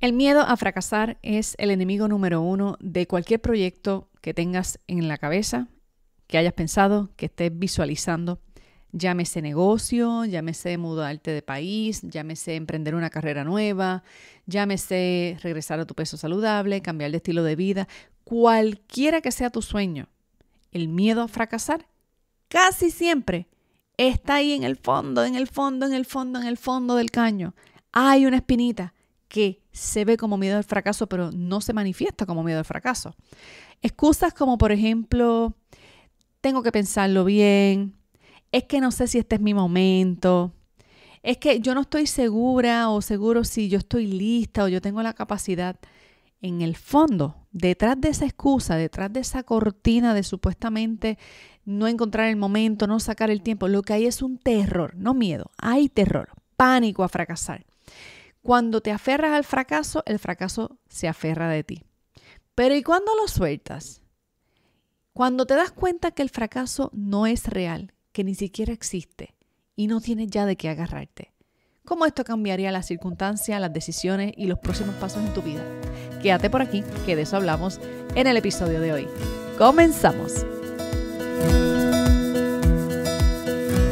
El miedo a fracasar es el enemigo número uno de cualquier proyecto que tengas en la cabeza, que hayas pensado, que estés visualizando. Llámese negocio, llámese mudarte de país, llámese emprender una carrera nueva, llámese regresar a tu peso saludable, cambiar de estilo de vida, cualquiera que sea tu sueño. El miedo a fracasar casi siempre está ahí en el fondo, en el fondo, en el fondo, en el fondo del caño. Hay una espinita que se ve como miedo al fracaso, pero no se manifiesta como miedo al fracaso. Excusas como, por ejemplo, tengo que pensarlo bien, es que no sé si este es mi momento, es que yo no estoy segura o seguro si yo estoy lista o yo tengo la capacidad. En el fondo, detrás de esa excusa, detrás de esa cortina de supuestamente no encontrar el momento, no sacar el tiempo, lo que hay es un terror, no miedo, hay terror, pánico a fracasar. Cuando te aferras al fracaso, el fracaso se aferra de ti. Pero ¿y cuando lo sueltas? Cuando te das cuenta que el fracaso no es real, que ni siquiera existe y no tienes ya de qué agarrarte. ¿Cómo esto cambiaría las circunstancias, las decisiones y los próximos pasos en tu vida? Quédate por aquí, que de eso hablamos en el episodio de hoy. Comenzamos.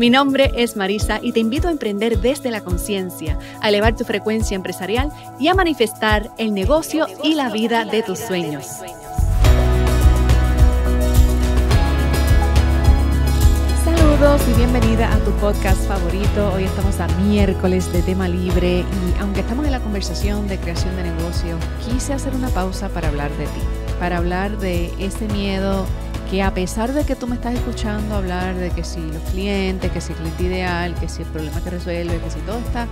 Mi nombre es Marisa y te invito a emprender desde la conciencia, a elevar tu frecuencia empresarial y a manifestar el negocio, y la vida, de, tus sueños. Saludos y bienvenida a tu podcast favorito. Hoy estamos a miércoles de tema libre y aunque estamos en la conversación de creación de negocio, quise hacer una pausa para hablar de ti, para hablar de ese miedo que a pesar de que tú me estás escuchando hablar de que si los clientes, que si el cliente ideal, que si el problema que resuelve, que si todo está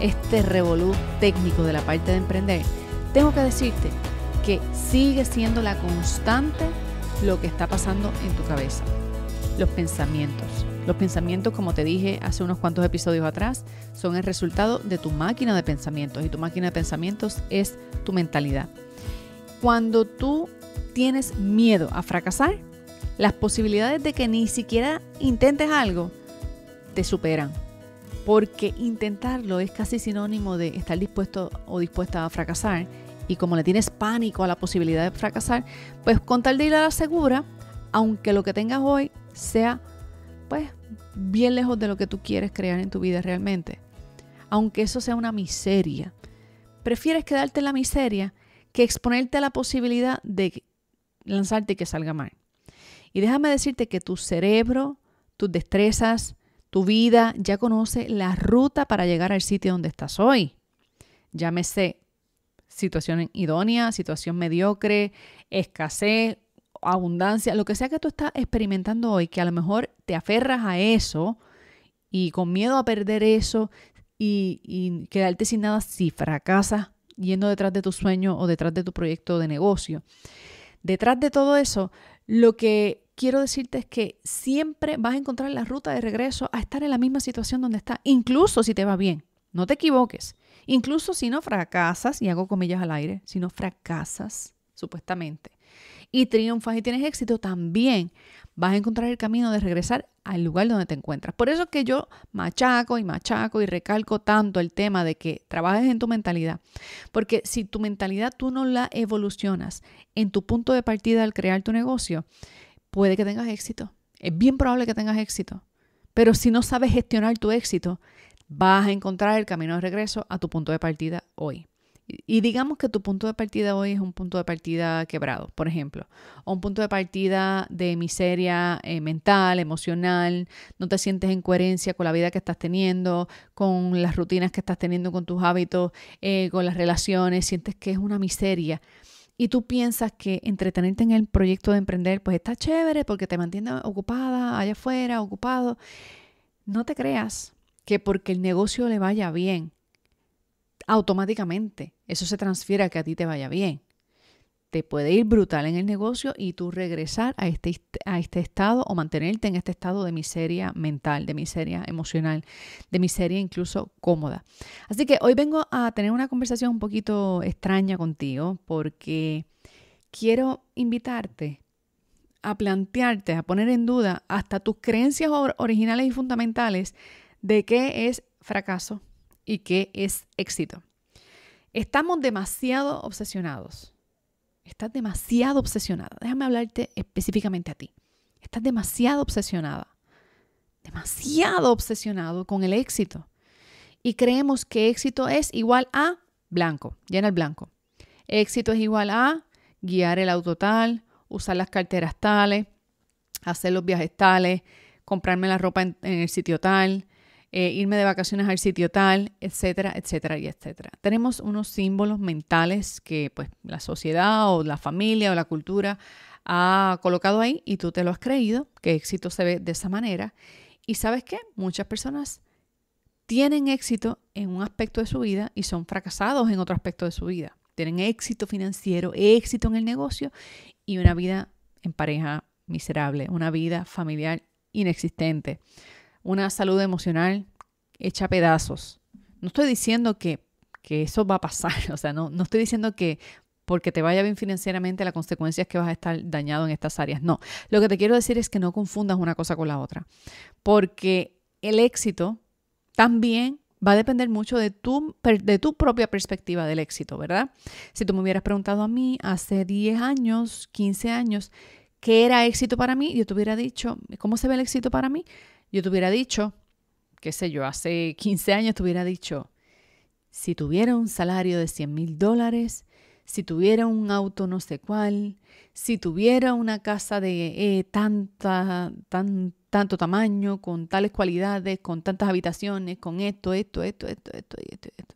este revolú técnico de la parte de emprender, tengo que decirte que sigue siendo la constante lo que está pasando en tu cabeza, los pensamientos. Los pensamientos, como te dije hace unos cuantos episodios atrás, son el resultado de tu máquina de pensamientos y tu máquina de pensamientos es tu mentalidad. Cuando tú tienes miedo a fracasar, las posibilidades de que ni siquiera intentes algo te superan. Porque intentarlo es casi sinónimo de estar dispuesto o dispuesta a fracasar. Y como le tienes pánico a la posibilidad de fracasar, pues con tal de ir a la segura, aunque lo que tengas hoy sea pues bien lejos de lo que tú quieres crear en tu vida realmente. Aunque eso sea una miseria. Prefieres quedarte en la miseria que exponerte a la posibilidad de lanzarte y que salga mal. Y déjame decirte que tu cerebro, tus destrezas, tu vida ya conoce la ruta para llegar al sitio donde estás hoy. Llámese situación idónea, situación mediocre, escasez, abundancia, lo que sea que tú estás experimentando hoy, que a lo mejor te aferras a eso y con miedo a perder eso y, y quedarte sin nada si fracasas yendo detrás de tu sueño o detrás de tu proyecto de negocio. Detrás de todo eso lo que quiero decirte es que siempre vas a encontrar la ruta de regreso a estar en la misma situación donde está, incluso si te va bien. No te equivoques. Incluso si no fracasas, y hago comillas al aire, si no fracasas, supuestamente y triunfas y tienes éxito, también vas a encontrar el camino de regresar al lugar donde te encuentras. Por eso es que yo machaco y machaco y recalco tanto el tema de que trabajes en tu mentalidad, porque si tu mentalidad tú no la evolucionas en tu punto de partida al crear tu negocio, puede que tengas éxito. Es bien probable que tengas éxito. Pero si no sabes gestionar tu éxito, vas a encontrar el camino de regreso a tu punto de partida hoy. Y digamos que tu punto de partida hoy es un punto de partida quebrado, por ejemplo, o un punto de partida de miseria eh, mental, emocional, no te sientes en coherencia con la vida que estás teniendo, con las rutinas que estás teniendo, con tus hábitos, eh, con las relaciones, sientes que es una miseria. Y tú piensas que entretenerte en el proyecto de emprender, pues está chévere porque te mantiene ocupada allá afuera, ocupado. No te creas que porque el negocio le vaya bien, automáticamente eso se transfiere a que a ti te vaya bien. Te puede ir brutal en el negocio y tú regresar a este, a este estado o mantenerte en este estado de miseria mental, de miseria emocional, de miseria incluso cómoda. Así que hoy vengo a tener una conversación un poquito extraña contigo porque quiero invitarte a plantearte, a poner en duda hasta tus creencias originales y fundamentales de qué es fracaso, y qué es éxito. Estamos demasiado obsesionados. Estás demasiado obsesionada. Déjame hablarte específicamente a ti. Estás demasiado obsesionada. Demasiado obsesionado con el éxito. Y creemos que éxito es igual a blanco, llena el blanco. Éxito es igual a guiar el auto tal, usar las carteras tales, hacer los viajes tales, comprarme la ropa en, en el sitio tal, eh, irme de vacaciones al sitio tal, etcétera, etcétera y etcétera. Tenemos unos símbolos mentales que pues la sociedad o la familia o la cultura ha colocado ahí y tú te lo has creído, que éxito se ve de esa manera. Y sabes qué, muchas personas tienen éxito en un aspecto de su vida y son fracasados en otro aspecto de su vida. Tienen éxito financiero, éxito en el negocio y una vida en pareja miserable, una vida familiar inexistente una salud emocional hecha pedazos. No estoy diciendo que, eso va a pasar, o sea, no, no estoy diciendo que porque te vaya bien financieramente la consecuencia es que vas a estar dañado en estas áreas. No, lo que te quiero decir es que no confundas una cosa con la otra, porque el éxito también va a depender mucho de tu, de tu propia perspectiva del éxito, ¿verdad? Si tú me hubieras preguntado a mí hace 10 años, 15 años, qué era éxito para mí, yo te hubiera dicho, ¿cómo se ve el éxito para mí? yo te hubiera dicho, qué sé yo, hace 15 años te hubiera dicho, si tuviera un salario de 100 mil dólares, si tuviera un auto no sé cuál, si tuviera una casa de eh, tanta, tan, tanto tamaño, con tales cualidades, con tantas habitaciones, con esto, esto, esto, esto, esto, esto, esto.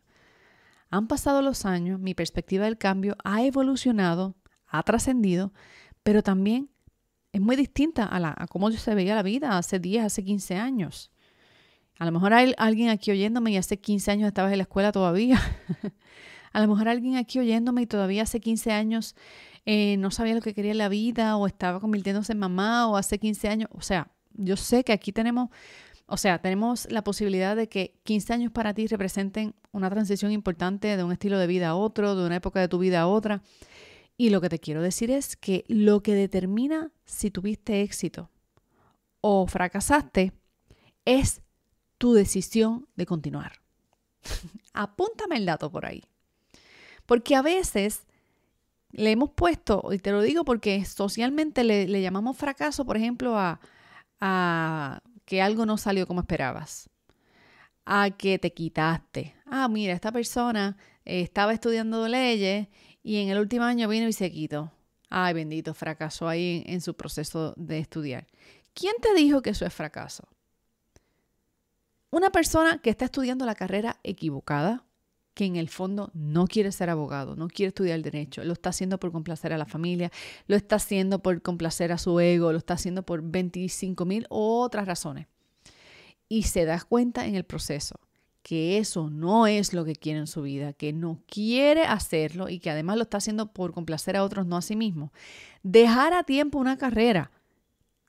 Han pasado los años, mi perspectiva del cambio ha evolucionado, ha trascendido, pero también es muy distinta a, la, a cómo se veía la vida hace 10, hace 15 años. A lo mejor hay alguien aquí oyéndome y hace 15 años estabas en la escuela todavía. a lo mejor alguien aquí oyéndome y todavía hace 15 años eh, no sabía lo que quería en la vida o estaba convirtiéndose en mamá o hace 15 años. O sea, yo sé que aquí tenemos, o sea, tenemos la posibilidad de que 15 años para ti representen una transición importante de un estilo de vida a otro, de una época de tu vida a otra. Y lo que te quiero decir es que lo que determina si tuviste éxito o fracasaste es tu decisión de continuar. Apúntame el dato por ahí. Porque a veces le hemos puesto, y te lo digo porque socialmente le, llamamos fracaso, por ejemplo, a, a que algo no salió como esperabas, a que te quitaste. Ah, mira, esta persona eh, estaba estudiando leyes y en el último año vino y se quitó. Ay, bendito, fracasó ahí en, su proceso de estudiar. ¿Quién te dijo que eso es fracaso? Una persona que está estudiando la carrera equivocada, que en el fondo no quiere ser abogado, no quiere estudiar derecho, lo está haciendo por complacer a la familia, lo está haciendo por complacer a su ego, lo está haciendo por 25 mil otras razones. Y se da cuenta en el proceso que eso no es lo que quiere en su vida, que no quiere hacerlo y que además lo está haciendo por complacer a otros, no a sí mismo. Dejar a tiempo una carrera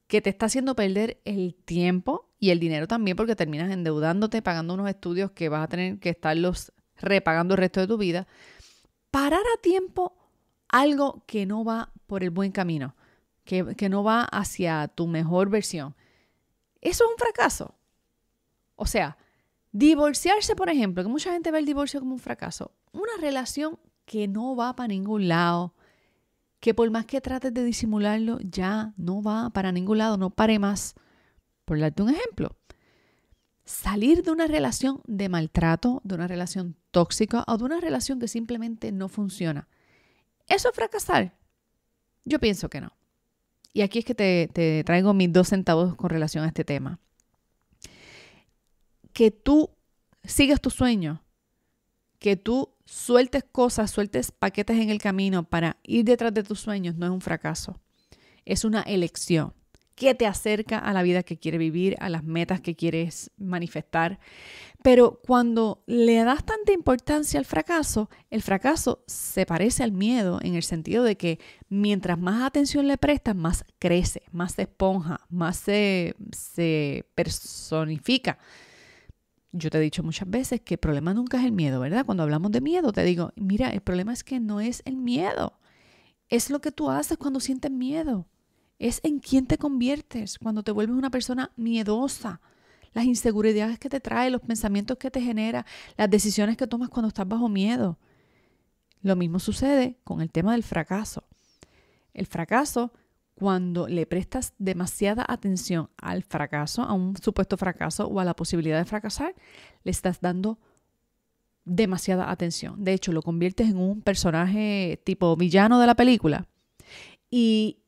que te está haciendo perder el tiempo y el dinero también porque terminas endeudándote, pagando unos estudios que vas a tener que estarlos repagando el resto de tu vida. Parar a tiempo algo que no va por el buen camino, que, que no va hacia tu mejor versión. Eso es un fracaso. O sea, Divorciarse, por ejemplo, que mucha gente ve el divorcio como un fracaso, una relación que no va para ningún lado, que por más que trates de disimularlo, ya no va para ningún lado, no pare más. Por darte un ejemplo, salir de una relación de maltrato, de una relación tóxica o de una relación que simplemente no funciona, ¿eso es fracasar? Yo pienso que no. Y aquí es que te, te traigo mis dos centavos con relación a este tema que tú sigas tu sueño, que tú sueltes cosas, sueltes paquetes en el camino para ir detrás de tus sueños, no es un fracaso, es una elección que te acerca a la vida que quieres vivir, a las metas que quieres manifestar. Pero cuando le das tanta importancia al fracaso, el fracaso se parece al miedo en el sentido de que mientras más atención le prestas, más crece, más se esponja, más se, se personifica, yo te he dicho muchas veces que el problema nunca es el miedo, ¿verdad? Cuando hablamos de miedo, te digo, mira, el problema es que no es el miedo. Es lo que tú haces cuando sientes miedo. Es en quién te conviertes cuando te vuelves una persona miedosa. Las inseguridades que te trae, los pensamientos que te genera, las decisiones que tomas cuando estás bajo miedo. Lo mismo sucede con el tema del fracaso. El fracaso cuando le prestas demasiada atención al fracaso, a un supuesto fracaso o a la posibilidad de fracasar, le estás dando demasiada atención. De hecho, lo conviertes en un personaje tipo villano de la película. Y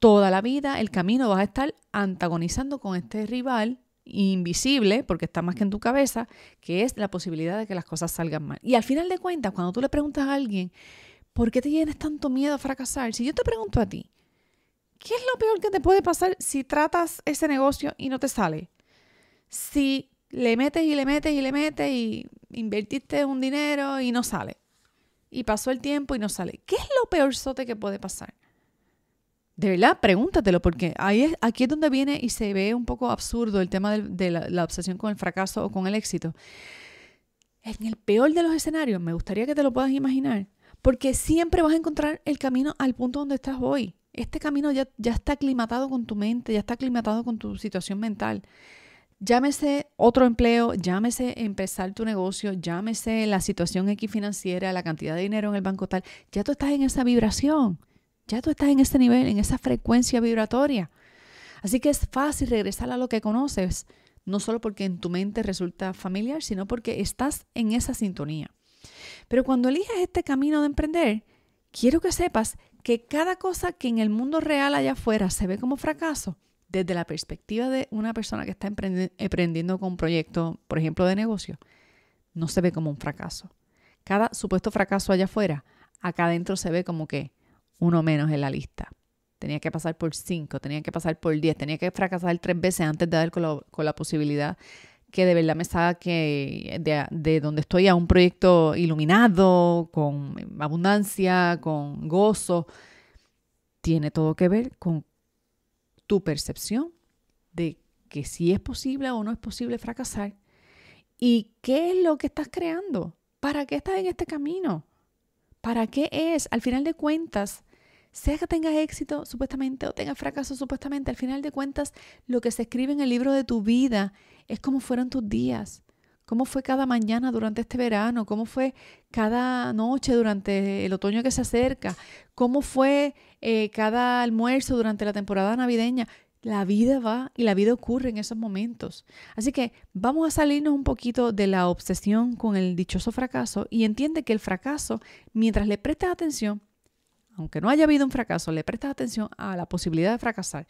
toda la vida, el camino, vas a estar antagonizando con este rival invisible, porque está más que en tu cabeza, que es la posibilidad de que las cosas salgan mal. Y al final de cuentas, cuando tú le preguntas a alguien, ¿por qué te tienes tanto miedo a fracasar? Si yo te pregunto a ti, ¿Qué es lo peor que te puede pasar si tratas ese negocio y no te sale? Si le metes y le metes y le metes y invertiste un dinero y no sale. Y pasó el tiempo y no sale. ¿Qué es lo peor sote que puede pasar? De verdad, pregúntatelo, porque ahí aquí es donde viene y se ve un poco absurdo el tema de, la obsesión con el fracaso o con el éxito. En el peor de los escenarios, me gustaría que te lo puedas imaginar, porque siempre vas a encontrar el camino al punto donde estás hoy. Este camino ya, ya está aclimatado con tu mente, ya está aclimatado con tu situación mental. Llámese otro empleo, llámese empezar tu negocio, llámese la situación X financiera, la cantidad de dinero en el banco tal. Ya tú estás en esa vibración, ya tú estás en ese nivel, en esa frecuencia vibratoria. Así que es fácil regresar a lo que conoces, no solo porque en tu mente resulta familiar, sino porque estás en esa sintonía. Pero cuando eliges este camino de emprender, quiero que sepas que cada cosa que en el mundo real allá afuera se ve como fracaso, desde la perspectiva de una persona que está emprendiendo con un proyecto, por ejemplo, de negocio, no se ve como un fracaso. Cada supuesto fracaso allá afuera, acá adentro se ve como que uno menos en la lista. Tenía que pasar por cinco, tenía que pasar por diez, tenía que fracasar tres veces antes de dar con con la posibilidad que de ver la mesa de, de donde estoy a un proyecto iluminado, con abundancia, con gozo. Tiene todo que ver con tu percepción de que si es posible o no es posible fracasar y qué es lo que estás creando, para qué estás en este camino, para qué es, al final de cuentas, sea que tengas éxito supuestamente o tengas fracaso supuestamente, al final de cuentas lo que se escribe en el libro de tu vida es cómo fueron tus días, cómo fue cada mañana durante este verano, cómo fue cada noche durante el otoño que se acerca, cómo fue eh, cada almuerzo durante la temporada navideña. La vida va y la vida ocurre en esos momentos. Así que vamos a salirnos un poquito de la obsesión con el dichoso fracaso y entiende que el fracaso, mientras le prestes atención, aunque no haya habido un fracaso, le prestas atención a la posibilidad de fracasar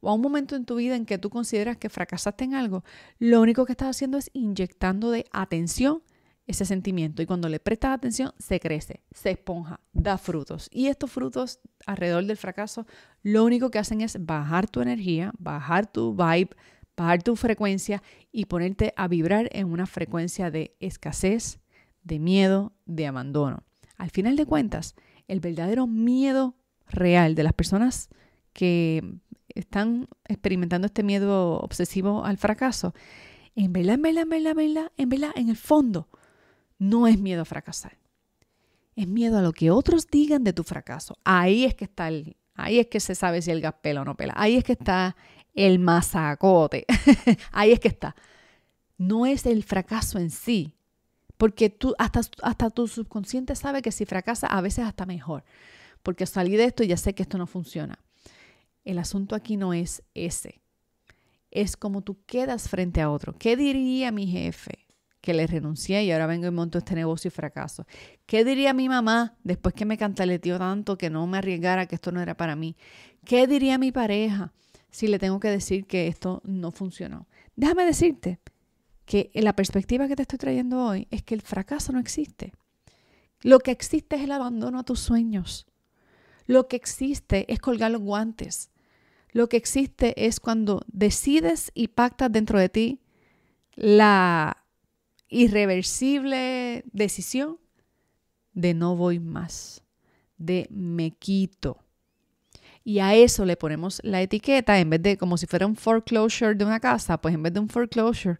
o a un momento en tu vida en que tú consideras que fracasaste en algo, lo único que estás haciendo es inyectando de atención ese sentimiento. Y cuando le prestas atención, se crece, se esponja, da frutos. Y estos frutos alrededor del fracaso, lo único que hacen es bajar tu energía, bajar tu vibe, bajar tu frecuencia y ponerte a vibrar en una frecuencia de escasez, de miedo, de abandono. Al final de cuentas, el verdadero miedo real de las personas que están experimentando este miedo obsesivo al fracaso, en verdad, en verdad, en verdad, en verdad, en, el fondo, no es miedo a fracasar. Es miedo a lo que otros digan de tu fracaso. Ahí es que está el, ahí es que se sabe si el gas pela o no pela. Ahí es que está el masacote. ahí es que está. No es el fracaso en sí, porque tú, hasta, hasta tu subconsciente sabe que si fracasa, a veces hasta mejor. Porque salí de esto y ya sé que esto no funciona. El asunto aquí no es ese. Es como tú quedas frente a otro. ¿Qué diría mi jefe? Que le renuncié y ahora vengo y monto este negocio y fracaso. ¿Qué diría mi mamá después que me cantaleteó tanto que no me arriesgara, que esto no era para mí? ¿Qué diría mi pareja si le tengo que decir que esto no funcionó? Déjame decirte, que la perspectiva que te estoy trayendo hoy es que el fracaso no existe. Lo que existe es el abandono a tus sueños. Lo que existe es colgar los guantes. Lo que existe es cuando decides y pactas dentro de ti la irreversible decisión de no voy más, de me quito. Y a eso le ponemos la etiqueta en vez de como si fuera un foreclosure de una casa, pues en vez de un foreclosure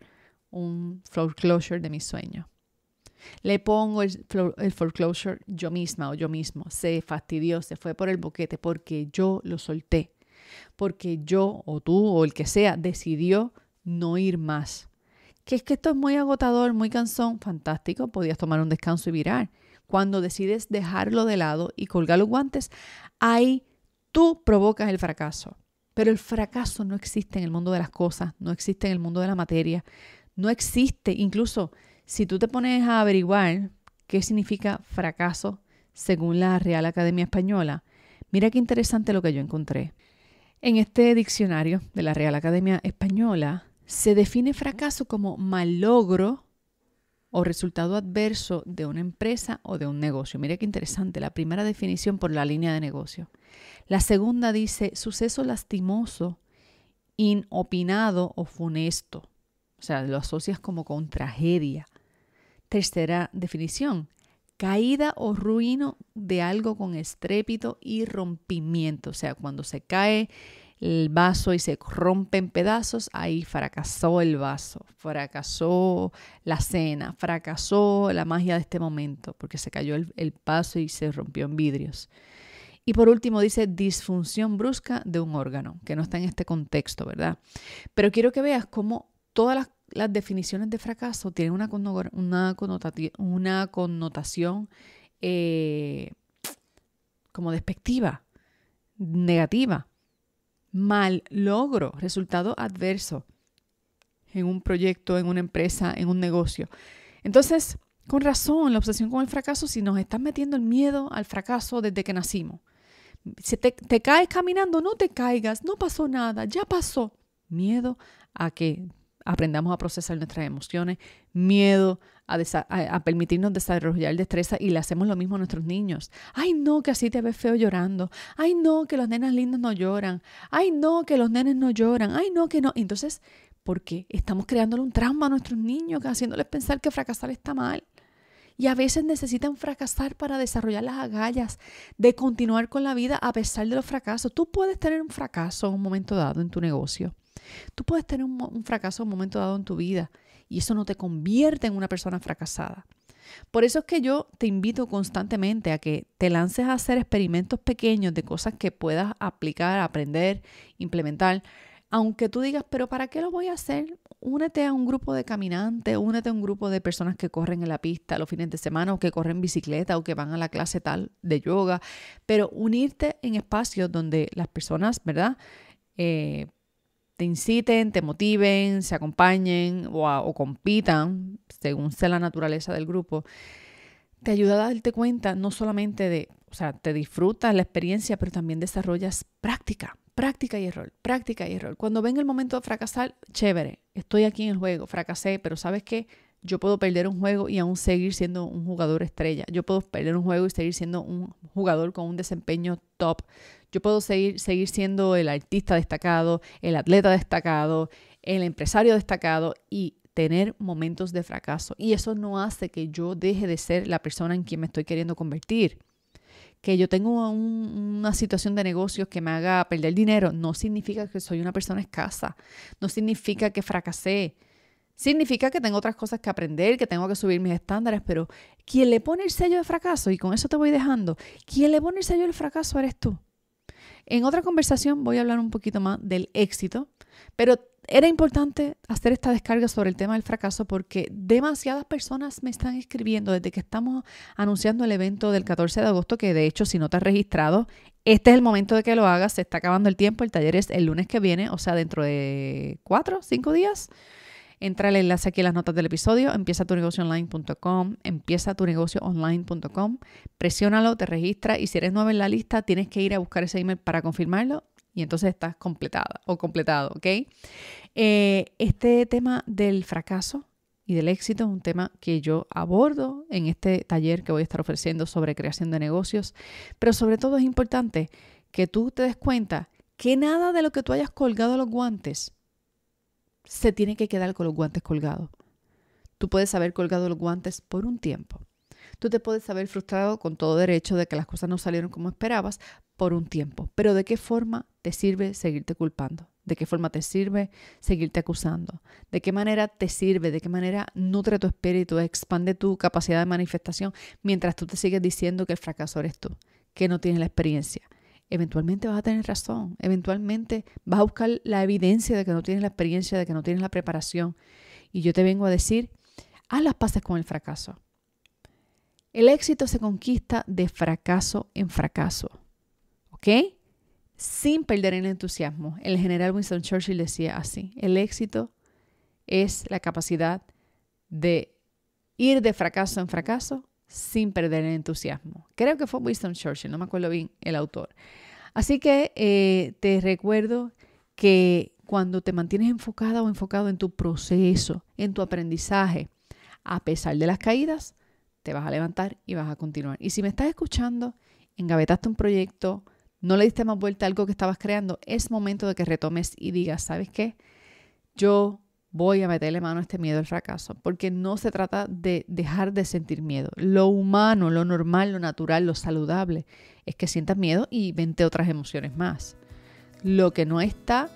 un foreclosure de mi sueño. Le pongo el, el, foreclosure yo misma o yo mismo. Se fastidió, se fue por el boquete porque yo lo solté. Porque yo o tú o el que sea decidió no ir más. Que es que esto es muy agotador, muy cansón. Fantástico, podías tomar un descanso y virar. Cuando decides dejarlo de lado y colgar los guantes, ahí tú provocas el fracaso. Pero el fracaso no existe en el mundo de las cosas, no existe en el mundo de la materia. No existe. Incluso si tú te pones a averiguar qué significa fracaso según la Real Academia Española, mira qué interesante lo que yo encontré. En este diccionario de la Real Academia Española se define fracaso como mal logro o resultado adverso de una empresa o de un negocio. Mira qué interesante, la primera definición por la línea de negocio. La segunda dice suceso lastimoso, inopinado o funesto. O sea, lo asocias como con tragedia. Tercera definición, caída o ruino de algo con estrépito y rompimiento. O sea, cuando se cae el vaso y se rompe en pedazos, ahí fracasó el vaso, fracasó la cena, fracasó la magia de este momento, porque se cayó el, el vaso y se rompió en vidrios. Y por último dice disfunción brusca de un órgano, que no está en este contexto, ¿verdad? Pero quiero que veas cómo todas las, definiciones de fracaso tienen una, una, una connotación eh, como despectiva, negativa, mal logro, resultado adverso en un proyecto, en una empresa, en un negocio. Entonces, con razón, la obsesión con el fracaso, si nos estás metiendo el miedo al fracaso desde que nacimos. Si te, te caes caminando, no te caigas, no pasó nada, ya pasó. Miedo a que aprendamos a procesar nuestras emociones, miedo, a, permitirnos desarrollar destreza y le hacemos lo mismo a nuestros niños. Ay, no, que así te ves feo llorando. Ay, no, que los nenas lindos no lloran. Ay, no, que los nenes no lloran. Ay, no, que no. Entonces, ¿por qué? Estamos creándole un trauma a nuestros niños, haciéndoles pensar que fracasar está mal. Y a veces necesitan fracasar para desarrollar las agallas de continuar con la vida a pesar de los fracasos. Tú puedes tener un fracaso en un momento dado en tu negocio Tú puedes tener un, fracaso en un momento dado en tu vida y eso no te convierte en una persona fracasada. Por eso es que yo te invito constantemente a que te lances a hacer experimentos pequeños de cosas que puedas aplicar, aprender, implementar. Aunque tú digas, pero ¿para qué lo voy a hacer? Únete a un grupo de caminantes, únete a un grupo de personas que corren en la pista los fines de semana o que corren bicicleta o que van a la clase tal de yoga, pero unirte en espacios donde las personas, ¿verdad? Eh, te inciten, te motiven, se acompañen o, compitan, según sea la naturaleza del grupo, te ayuda a darte cuenta no solamente de, o sea, te disfrutas la experiencia, pero también desarrollas práctica, práctica y error, práctica y error. Cuando venga el momento de fracasar, chévere, estoy aquí en el juego, fracasé, pero ¿sabes qué? Yo puedo perder un juego y aún seguir siendo un jugador estrella. Yo puedo perder un juego y seguir siendo un jugador con un desempeño top. Yo puedo seguir, siendo el artista destacado, el atleta destacado, el empresario destacado y tener momentos de fracaso. Y eso no hace que yo deje de ser la persona en quien me estoy queriendo convertir. Que yo tengo una situación de negocios que me haga perder dinero no significa que soy una persona escasa, no significa que fracasé. Significa que tengo otras cosas que aprender, que tengo que subir mis estándares, pero quien le pone el sello de fracaso, y con eso te voy dejando, quien le pone el sello del fracaso eres tú. En otra conversación voy a hablar un poquito más del éxito, pero era importante hacer esta descarga sobre el tema del fracaso porque demasiadas personas me están escribiendo desde que estamos anunciando el evento del 14 de agosto, que de hecho si no te has registrado, este es el momento de que lo hagas, se está acabando el tiempo, el taller es el lunes que viene, o sea, dentro de cuatro, cinco días. Entra al enlace aquí en las notas del episodio, empieza tu negocio online.com, empieza tu negocio online.com, presiónalo, te registra y si eres nuevo en la lista tienes que ir a buscar ese email para confirmarlo y entonces estás completada o completado, ¿ok? Eh, este tema del fracaso y del éxito es un tema que yo abordo en este taller que voy a estar ofreciendo sobre creación de negocios, pero sobre todo es importante que tú te des cuenta que nada de lo que tú hayas colgado los guantes se tiene que quedar con los guantes colgados. Tú puedes haber colgado los guantes por un tiempo. Tú te puedes haber frustrado con todo derecho de que las cosas no salieron como esperabas por un tiempo. Pero ¿de qué forma te sirve seguirte culpando? ¿De qué forma te sirve seguirte acusando? ¿De qué manera te sirve? ¿De qué manera nutre tu espíritu, expande tu capacidad de manifestación mientras tú te sigues diciendo que el fracaso eres tú, que no tienes la experiencia, eventualmente vas a tener razón, eventualmente vas a buscar la evidencia de que no tienes la experiencia, de que no tienes la preparación. Y yo te vengo a decir, haz las paces con el fracaso. El éxito se conquista de fracaso en fracaso, ¿ok? Sin perder el entusiasmo. El general Winston Churchill decía así, el éxito es la capacidad de ir de fracaso en fracaso sin perder el entusiasmo. Creo que fue Winston Churchill, no me acuerdo bien el autor. Así que eh, te recuerdo que cuando te mantienes enfocada o enfocado en tu proceso, en tu aprendizaje, a pesar de las caídas, te vas a levantar y vas a continuar. Y si me estás escuchando, engavetaste un proyecto, no le diste más vuelta a algo que estabas creando, es momento de que retomes y digas, ¿sabes qué? Yo voy a meterle mano a este miedo al fracaso, porque no se trata de dejar de sentir miedo. Lo humano, lo normal, lo natural, lo saludable es que sientas miedo y vente otras emociones más. Lo que no está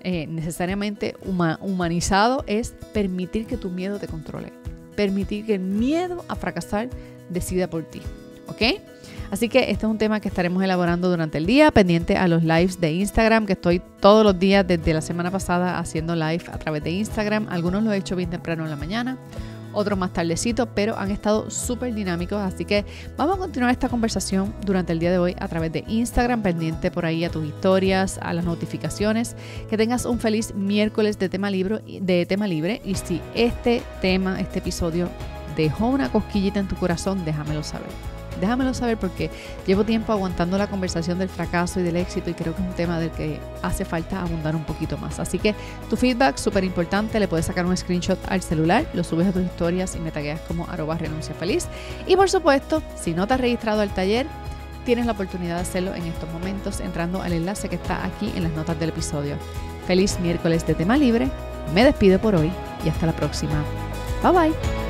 eh, necesariamente humanizado es permitir que tu miedo te controle, permitir que el miedo a fracasar decida por ti. ¿Ok? Así que este es un tema que estaremos elaborando durante el día, pendiente a los lives de Instagram, que estoy todos los días desde la semana pasada haciendo live a través de Instagram. Algunos lo he hecho bien temprano en la mañana, otros más tardecito, pero han estado súper dinámicos. Así que vamos a continuar esta conversación durante el día de hoy a través de Instagram, pendiente por ahí a tus historias, a las notificaciones. Que tengas un feliz miércoles de tema, libro, de tema libre. Y si este tema, este episodio dejó una cosquillita en tu corazón, déjamelo saber déjamelo saber porque llevo tiempo aguantando la conversación del fracaso y del éxito y creo que es un tema del que hace falta abundar un poquito más. Así que tu feedback, súper importante, le puedes sacar un screenshot al celular, lo subes a tus historias y me tagueas como arroba renuncia feliz. Y por supuesto, si no te has registrado al taller, tienes la oportunidad de hacerlo en estos momentos entrando al enlace que está aquí en las notas del episodio. Feliz miércoles de tema libre, me despido por hoy y hasta la próxima. Bye bye.